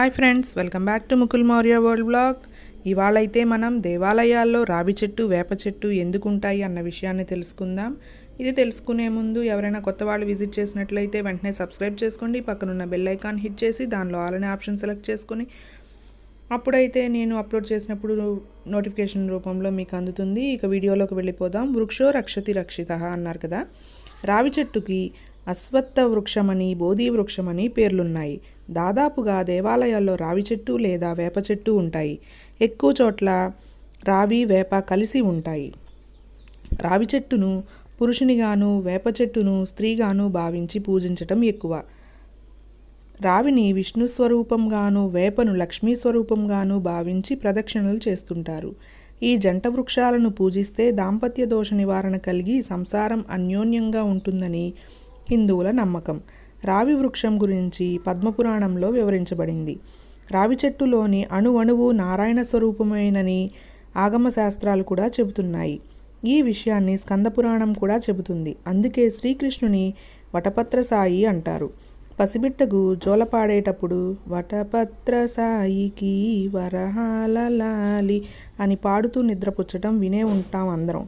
hi friends welcome back to Mukul Maurya world blog ఇవాళైతే మనం దేవాలయాల్లో రావి చెట్టు వేప చెట్టు ఎందుకుంటాయి అన్న విషయాన్ని తెలుసుకుందాం ఇది తెలుసుకునే ముందు ఎవరైనా కొత్త వాళ్ళు విజిట్ చేసినట్లయితే వెంటనే సబ్స్క్రైబ్ చేసుకోండి పక్కనున్న బెల్ ఐకాన్ హిట్ చేసి దానిలో ఆలనే ఆప్షన్ సెలెక్ట్ చేసుకొని అప్పుడైతే నేను అప్లోడ్ చేసినప్పుడు నోటిఫికేషన్ రూపంలో మీకు అందుతుంది ఇక వీడియోలోకి వెళ్ళిపోదాం వృక్షో రక్షతి రక్షిత అన్నారు కదా రావి చెట్టుకి అశ్వత్థ వృక్షమని బోధి వృక్షమని పేర్లున్నాయి దాదాపుగా దేవాలయాల్లో రావి చెట్టు లేదా వేప చెట్టు ఉంటాయి ఎక్కువ చోట్ల రావి వేప కలిసి ఉంటాయి రావి చెట్టును పురుషునిగాను వేప చెట్టును స్త్రీగాను భావించి పూజించటం ఎక్కువ రావిని విష్ణు స్వరూపంగాను వేపను లక్ష్మీ స్వరూపంగాను భావించి ప్రదక్షిణలు చేస్తుంటారు ఈ జంట వృక్షాలను పూజిస్తే దాంపత్య దోష నివారణ కలిగి సంసారం అన్యోన్యంగా ఉంటుందని హిందువుల నమ్మకం రావి వృక్షం గురించి పద్మపురాణంలో వివరించబడింది రావి చెట్టులోని అణువు నారాయణ స్వరూపమైనని ఆగమ శాస్త్రాలు కూడా చెబుతున్నాయి ఈ విషయాన్ని స్కందపురాణం కూడా చెబుతుంది అందుకే శ్రీకృష్ణుని వటపత్ర సాయి అంటారు పసిబిట్టకు జోలపాడేటప్పుడు వటపత్ర సాయికి వరహాలలాలి అని పాడుతూ నిద్రపుచ్చటం వినే ఉంటాం అందరం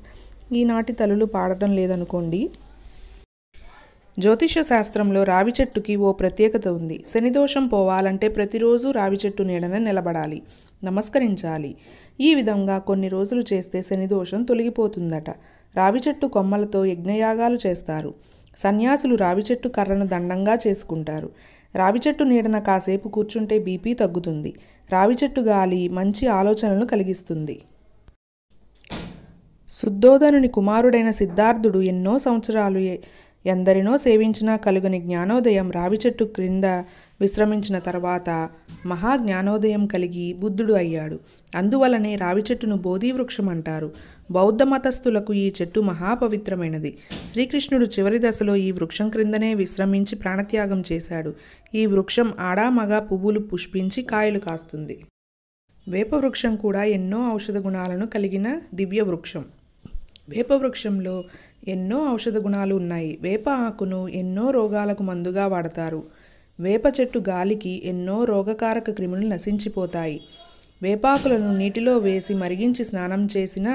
ఈనాటి తలులు పాడటం లేదనుకోండి జ్యోతిష్య శాస్త్రంలో రావి చెట్టుకి ఓ ప్రత్యేకత ఉంది శనిదోషం పోవాలంటే ప్రతిరోజు రావి చెట్టు నీడన నిలబడాలి నమస్కరించాలి ఈ విధంగా కొన్ని రోజులు చేస్తే శనిదోషం తొలగిపోతుందట రావి చెట్టు కొమ్మలతో యజ్ఞయాగాలు చేస్తారు సన్యాసులు రావి చెట్టు కర్రను దండంగా చేసుకుంటారు రావి చెట్టు నీడన కాసేపు కూర్చుంటే బీపీ తగ్గుతుంది రావి చెట్టు గాలి మంచి ఆలోచనలు కలిగిస్తుంది శుద్ధోదనుని కుమారుడైన సిద్ధార్థుడు ఎన్నో సంవత్సరాలు ఎందరినో సేవించినా కలుగని జ్ఞానోదయం రావి చెట్టు క్రింద విశ్రమించిన తర్వాత మహా జ్ఞానోదయం కలిగి బుద్ధుడు అయ్యాడు అందువలనే రావి చెట్టును బోధివృక్షం అంటారు బౌద్ధ మతస్థులకు ఈ చెట్టు మహాపవిత్రమైనది శ్రీకృష్ణుడు చివరి దశలో ఈ వృక్షం క్రిందనే విశ్రమించి ప్రాణత్యాగం చేశాడు ఈ వృక్షం ఆడామగ పువ్వులు పుష్పించి కాయలు కాస్తుంది వేపవృక్షం కూడా ఎన్నో ఔషధ గుణాలను కలిగిన దివ్య వృక్షం వేపవృక్షంలో ఎన్నో ఔషధ గుణాలు ఉన్నాయి వేప ఆకును ఎన్నో రోగాలకు మందుగా వాడతారు వేప చెట్టు గాలికి ఎన్నో రోగకారక క్రిములు నశించిపోతాయి వేపాకులను నీటిలో వేసి మరిగించి స్నానం చేసిన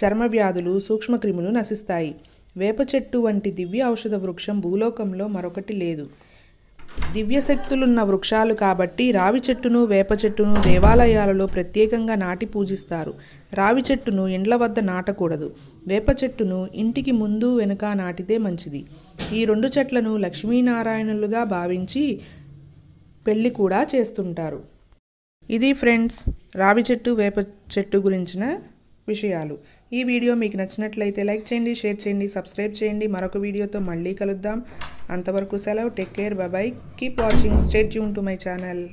చర్మ వ్యాధులు సూక్ష్మక్రిములు నశిస్తాయి వేప చెట్టు వంటి దివ్య ఔషధ వృక్షం భూలోకంలో మరొకటి లేదు దివ్యశక్తులున్న వృక్షాలు కాబట్టి రావి చెట్టును వేప చెట్టును దేవాలయాలలో ప్రత్యేకంగా నాటి పూజిస్తారు రావి చెట్టును ఇండ్ల వద్ద నాటకూడదు వేప చెట్టును ఇంటికి ముందు వెనుక నాటితే మంచిది ఈ రెండు చెట్లను లక్ష్మీనారాయణులుగా భావించి పెళ్ళి కూడా చేస్తుంటారు ఇది ఫ్రెండ్స్ రావి చెట్టు వేప చెట్టు గురించిన విషయాలు ఈ వీడియో మీకు నచ్చినట్లయితే లైక్ చేయండి షేర్ చేయండి సబ్స్క్రైబ్ చేయండి మరొక వీడియోతో మళ్ళీ కలుద్దాం అంతవరకు సెలవు take care bye bye keep watching stay జూన్ టు మై ఛానల్